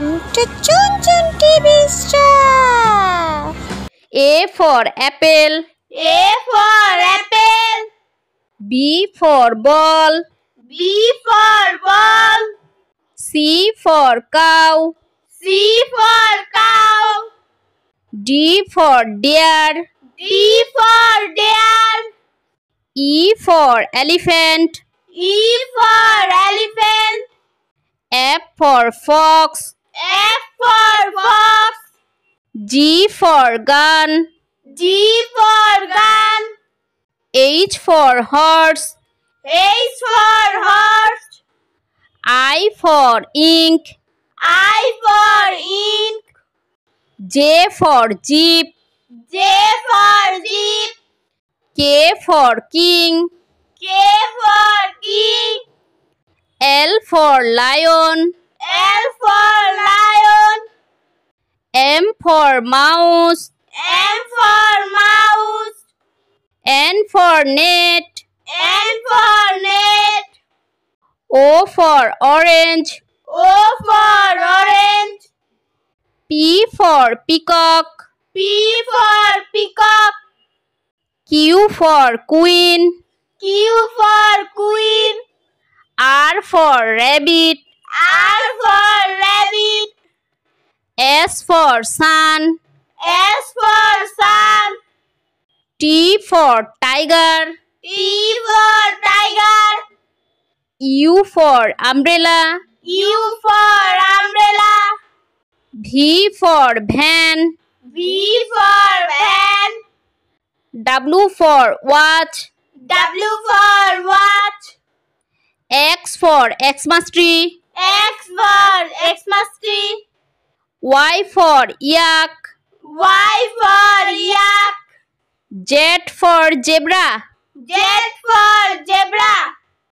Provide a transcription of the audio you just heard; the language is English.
Welcome to Chun Chun TV Star. A for apple. A for apple. B for ball. B for ball. C for cow. C for cow. D for deer. D for deer. E for elephant. E for elephant. F for fox. F for fox. G for gun. G for gun. H for horse. H for horse. I for ink. I for ink. J for jeep. J for jeep. K for king. K for king. L for lion. L for lion. M for mouse. M for mouse. N for net. N for net. O for orange. O for orange. P for peacock. P for peacock. Q for queen. Q for queen. R for rabbit. R for rabbit. S for sun. S for sun. T for tiger. T for tiger. U for umbrella. U for umbrella. V for van. V for van. W for watch. W for watch. X for Xmas tree. X for X musty. Y for yak. Y for yak. Z for zebra. Z for zebra.